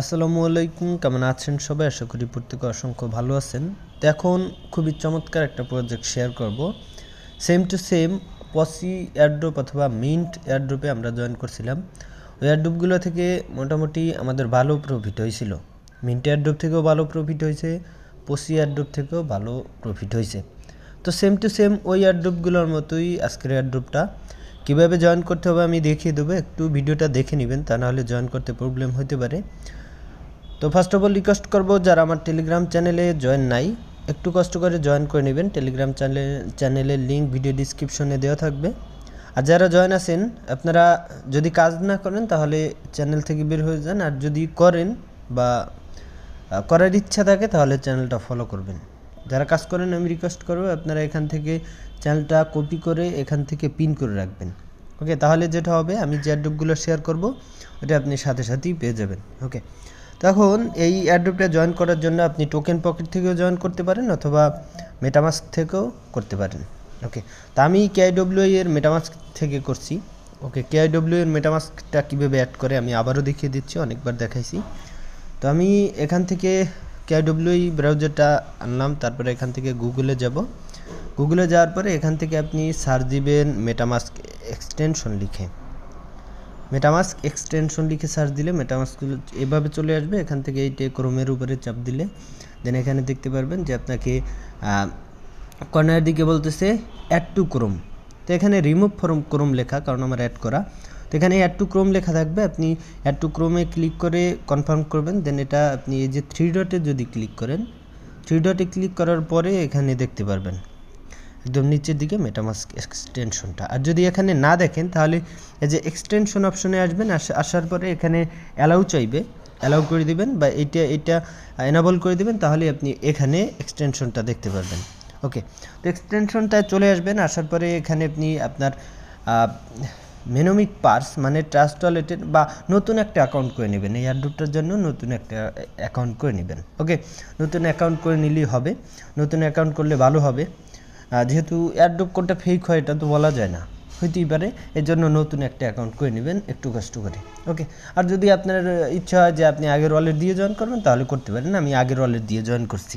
আসসালামু আলাইকুম কেমন আছেন সবাই আশা করি প্রত্যেক অসংখ্য ভালো আছেন তো এখন খুবই চমৎকার একটা প্রজেক্ট শেয়ার করব সেম টু সেম পসি এয়ারড্রপ অথবা মিন্ট এয়ারড্রপে আমরা জয়েন করছিলাম ওই এয়ারড্রপগুলো থেকে মোটামুটি আমাদের ভালো প্রফিট হয়েছিল মিন্ট এয়ারড্রপ থেকেও ভালো প্রফিট হয়েছে পসি এয়ারড্রপ থেকেও ভালো প্রফিট হয়েছে তো সেম টু সেম ওই এয়ারড্রপগুলোর মতোই আজকের এয়ারড্রপটা কীভাবে জয়েন করতে হবে আমি দেখিয়ে দেবো একটু ভিডিওটা দেখে নেবেন তা নাহলে জয়েন করতে প্রবলেম হতে পারে তো ফার্স্ট অফ অল রিকোয়েস্ট করবো যারা আমার টেলিগ্রাম চ্যানেলে জয়েন নাই একটু কষ্ট করে জয়েন করে নেবেন টেলিগ্রাম চ্যানেলে চ্যানেলের লিঙ্ক ভিডিও ডিসক্রিপশনে দেওয়া থাকবে আর যারা জয়েন আছেন আপনারা যদি কাজ না করেন তাহলে চ্যানেল থেকে বের হয়ে যান আর যদি করেন বা করার ইচ্ছা থাকে তাহলে চ্যানেলটা ফলো করবেন যারা কাজ করেন আমি রিকোয়েস্ট করবো আপনারা এখান থেকে চ্যানেলটা কপি করে এখান থেকে পিন করে রাখবেন ওকে তাহলে যেটা হবে আমি যে অ্যাড্রপগুলো শেয়ার করব ওটা আপনি সাথে সাথেই পেয়ে যাবেন ওকে তখন এই অ্যাড্রপটা জয়েন করার জন্য আপনি টোকেন পকেট থেকেও জয়েন করতে পারেন অথবা মেটামাস্ক থেকেও করতে পারেন ওকে তো আমি কেআইডব্লিউ এর মেটামাস্ক থেকে করছি ওকে কেআইডব্লিউ এর মেটামাস্কটা কীভাবে অ্যাড করে আমি আবারও দেখিয়ে দিচ্ছি অনেকবার দেখাইছি তো আমি এখান থেকে কেআইডব্লিউ ব্রাউজারটা আনলাম তারপরে এখান থেকে গুগলে যাব গুগলে যাওয়ার পরে এখান থেকে আপনি সার্চ দিবেন মেটামাস্ক এক্সটেনশন লিখে মেটামাস্ক এক্সটেনশন লিখে সার্চ দিলে মেটামাস্কগুলো এভাবে চলে আসবে এখান থেকে এই ক্রোমের উপরে চাপ দিলে দেন এখানে দেখতে পারবেন যে আপনাকে কর্নার দিকে বলতেছে অ্যাড টু ক্রোম তো এখানে রিমুভ ফ্রম ক্রোম লেখা কারণ আমার অ্যাড করা তো এখানে অ্যাড টু ক্রোম লেখা থাকবে আপনি অ্যাড টু ক্রোমে ক্লিক করে কনফার্ম করবেন দেন এটা আপনি এই যে থ্রি ডটে যদি ক্লিক করেন থ্রি ডটে ক্লিক করার পরে এখানে দেখতে পারবেন একদম নিচের দিকে মেটামাস্ক এক্সটেনশনটা আর যদি এখানে না দেখেন তাহলে এই যে এক্সটেনশন অপশনে আসবেন আসার পরে এখানে অ্যালাউ চাইবে অ্যালাউ করে দিবেন বা এটা এটা এনাবল করে দিবেন তাহলে আপনি এখানে এক্সটেনশনটা দেখতে পারবেন ওকে তো এক্সটেনশনটায় চলে আসবেন আসার পরে এখানে আপনি আপনার মেনোমিক পার্স মানে ট্রাস্ট ওয়ালেটের বা নতুন একটা অ্যাকাউন্ট করে নেবেন এই অ্যাড্রুটটার জন্য নতুন একটা অ্যাকাউন্ট করে নেবেন ওকে নতুন অ্যাকাউন্ট করে নিলেই হবে নতুন অ্যাকাউন্ট করলে ভালো হবে যেহেতু অ্যাড্রপ কোডটা ফেক হয় এটা তো বলা যায় না হইতেই পারে এর জন্য নতুন একটা অ্যাকাউন্ট করে নেবেন একটু কষ্ট করে ওকে আর যদি আপনার ইচ্ছা হয় যে আপনি আগের ওয়ালেট দিয়ে জয়েন করবেন তাহলে করতে পারেন আমি আগের ওয়ালেট দিয়ে জয়েন করছি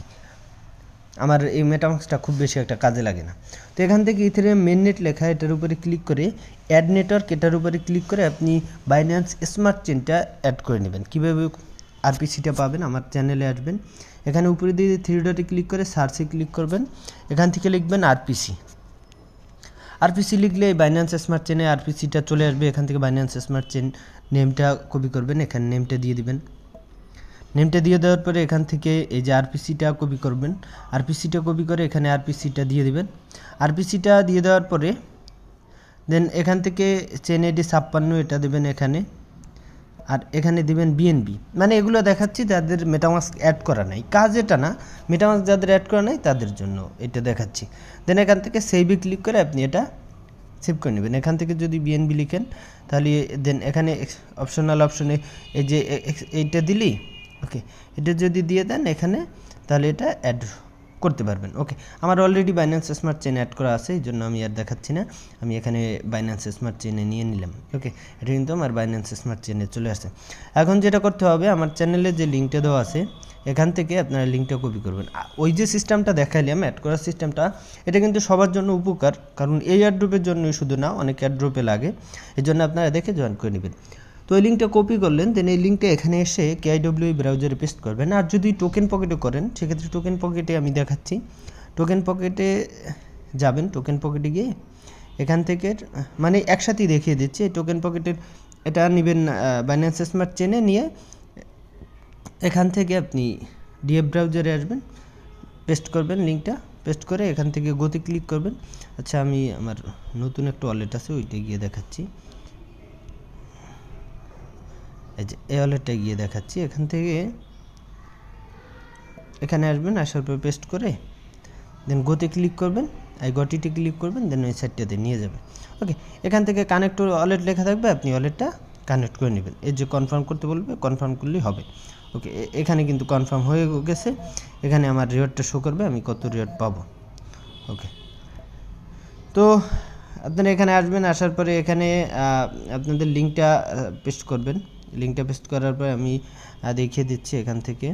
আমার এই মেটামাক্সটা খুব বেশি একটা কাজে লাগে না তো এখান থেকে ইথেরে মেন নেট লেখা এটার উপরে ক্লিক করে অ্যাড নেটওয়ার্ক এটার উপরে ক্লিক করে আপনি বাইন্যান্স স্মার্ট চেনটা অ্যাড করে নেবেন কীভাবে আরপিসিটা পাবেন আমার চ্যানেলে আসবেন এখানে উপরে দিয়ে থ্রি ডটে ক্লিক করে সার্চে ক্লিক করবেন এখান থেকে লিখবেন আরপিসি আরপিসি লিখলে বাইন্যান্স স্মার্ট চেনে আরপিসিটা চলে আসবে এখান থেকে বাইন্যান্স স্মার্ট চেন নেমটা কপি করবেন এখানে নেমটা দিয়ে দিবেন নেমটা দিয়ে দেওয়ার পরে এখান থেকে এই যে আরপিসিটা কপি করবেন আরপিসিটা কপি করে এখানে আরপিসিটা দিয়ে দেবেন আরপিসিটা দিয়ে দেওয়ার পরে দেন এখান থেকে চেন এডি ছাপ্পান্ন এটা দেবেন এখানে আর এখানে দিবেন বিএনবি মানে এগুলো দেখাচ্ছি যাদের মেটামাস্ক অ্যাড করা নাই কাজ এটা না মেটামাস্ক যাদের অ্যাড করা নাই তাদের জন্য এটা দেখাচ্ছি দেন এখান থেকে সেভে ক্লিক করে আপনি এটা সেভ করে নেবেন এখান থেকে যদি বিএনবি লিখেন তাহলে দেন এখানে অপশনাল অপশনে এই যে এইটা দিলি ওকে এটা যদি দিয়ে দেন এখানে তাহলে এটা অ্যাড করতে পারবেন ওকে আমার already Binance smart chain add করা আছে এই জন্য আমি আর দেখাচ্ছি না আমি এখানে বাইন্যান্স স্মার্ট চেনে নিয়ে নিলাম ওকে এটা কিন্তু আমার বাইন্যান্স স্মার্ট চেনে চলে আসে এখন যেটা করতে হবে আমার চ্যানেলে যে লিঙ্কটা দেওয়া আছে এখান থেকে আপনারা লিঙ্কটা কপি করবেন ওই যে সিস্টেমটা দেখাইলাম অ্যাড করার সিস্টেমটা এটা কিন্তু সবার জন্য উপকার কারণ এই অ্যাড্রুপের জন্যই শুধু না অনেক অ্যাড্রুপে লাগে এই জন্য আপনারা দেখে জয়েন করে নেবেন তো এই লিঙ্কটা কপি করলেন দেন এই লিঙ্কটা এখানে এসে কেআইডব্লিউ ব্রাউজারে পেস্ট করবেন আর যদি টোকেন পকেটে করেন সেক্ষেত্রে টোকেন পকেটে আমি দেখাচ্ছি টোকেন পকেটে যাবেন টোকেন পকেটে গিয়ে এখান থেকে মানে একসাথেই দেখিয়ে দিচ্ছি টোকেন পকেটের এটা নেবেন বাইন্যান্স স্মার্ট চেনে নিয়ে এখান থেকে আপনি ডিএফ ব্রাউজারে আসবেন পেস্ট করবেন লিঙ্কটা পেস্ট করে এখান থেকে গতি ক্লিক করবেন আচ্ছা আমি আমার নতুন একটা ওয়ালেট আছে ওইটা গিয়ে দেখাচ্ছি এই যে এ ওয়ালেটে গিয়ে দেখাচ্ছি এখান থেকে এখানে আসবেন আসার পর পেস্ট করে দেন গোতে ক্লিক করবেন এই গটিটি ক্লিক করবেন দেন ওই সাইটটাতে নিয়ে যাবেন ওকে এখান থেকে কানেক্ট ওয়ালেট লেখা থাকবে আপনি ওয়ালেটটা কানেক্ট করে নেবেন এর যে কনফার্ম করতে বলবে কনফার্ম করলেই হবে ওকে এখানে কিন্তু কনফার্ম হয়ে গেছে এখানে আমার রিওয়ার্ডটা শো করবে আমি কত রিওয়ার্ড পাবো ওকে তো আপনারা এখানে আসবেন আসার পরে এখানে আপনাদের লিঙ্কটা পেস্ট করবেন লিঙ্কটা পেস্ট করার পর আমি দেখিয়ে দিচ্ছি এখান থেকে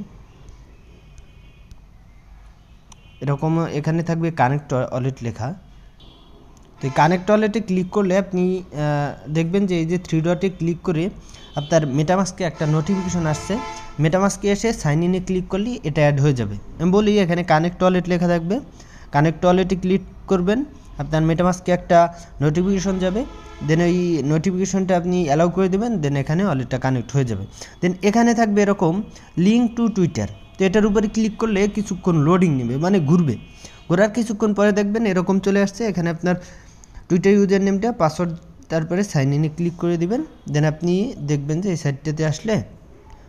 এরকম এখানে থাকবে কানেক্ট ওয়ালেট লেখা তো কানেক্ট ওয়ালেটে ক্লিক করলে আপনি দেখবেন যে এই যে থ্রি ডটে ক্লিক করে আপনার মেটামাস্কে একটা নোটিফিকেশন আসছে মেটামাস্কে এসে সাইন ইনে ক্লিক করলে এটা অ্যাড হয়ে যাবে আমি বলি এখানে কানেক্ট ওয়ালেট লেখা থাকবে কানেক্ট ওয়ালেটে ক্লিক করবেন আপনার মেটামাস্কে একটা নোটিফিকেশন যাবে দেন ওই নোটিফিকেশনটা আপনি অ্যালাউ করে দেবেন দেন এখানে ওয়ালেটটা কানেক্ট হয়ে যাবে দেন এখানে থাকবে এরকম লিঙ্ক টু টুইটার তো এটার উপরে ক্লিক করলে কিছুক্ষণ লোডিং নেবে মানে ঘুরবে ঘোরার কিছুক্ষণ পরে দেখবেন এরকম চলে আসছে এখানে আপনার টুইটার ইউজার নেমটা পাসওয়ার্ড তারপরে সাইন ইনে ক্লিক করে দিবেন দেন আপনি দেখবেন যে এই সাইটটাতে আসলে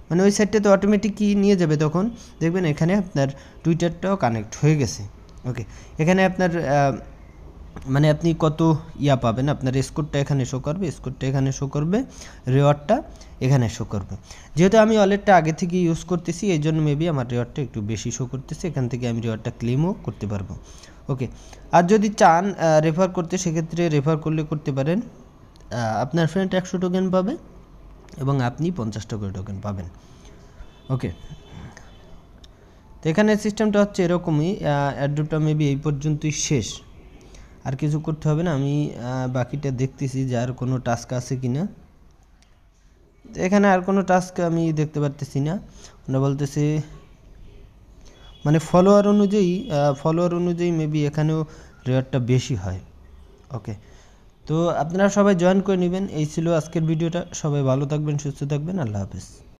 মানে ওই সাইটটাতে অটোমেটিক কী নিয়ে যাবে তখন দেখবেন এখানে আপনার টুইটারটাও কানেক্ট হয়ে গেছে ওকে এখানে আপনার মানে আপনি কত ইয়া পাবেন আপনার স্কোরটা এখানে শো করবে স্কোরটা এখানে শো করবে রেওয়ার্ডটা এখানে শো করবে যেহেতু আমি ওয়ালেটটা আগে থেকে ইউজ করতেছি এই জন্য মেবি আমার রেওয়ার্ডটা একটু বেশি শো করতেছে এখান থেকে আমি রেওয়ার্ডটা ক্লেমও করতে পারবো ওকে আর যদি চান রেফার করতে সেক্ষেত্রে রেফার করলে করতে পারেন আপনার ফ্রেন্ড একশো টোকেন পাবে এবং আপনি পঞ্চাশটা করে টোকেন পাবেন ওকে তো এখানে সিস্টেমটা হচ্ছে এরকমই অ্যাড্রপটা মেবি এই পর্যন্তই শেষ আর কিছু করতে হবে না আমি বাকিটা দেখতেছি যে আর কোনো টাস্ক আছে কি না এখানে আর কোনো টাস্ক আমি দেখতে পারতেছি না ওরা বলতেছে মানে ফলোয়ার অনুযায়ী ফলোয়ার অনুযায়ী মেবি এখানেও রেয়ারটা বেশি হয় ওকে তো আপনারা সবাই জয়েন করে নেবেন এই ছিল আজকের ভিডিওটা সবাই ভালো থাকবেন সুস্থ থাকবেন আল্লাহ হাফেজ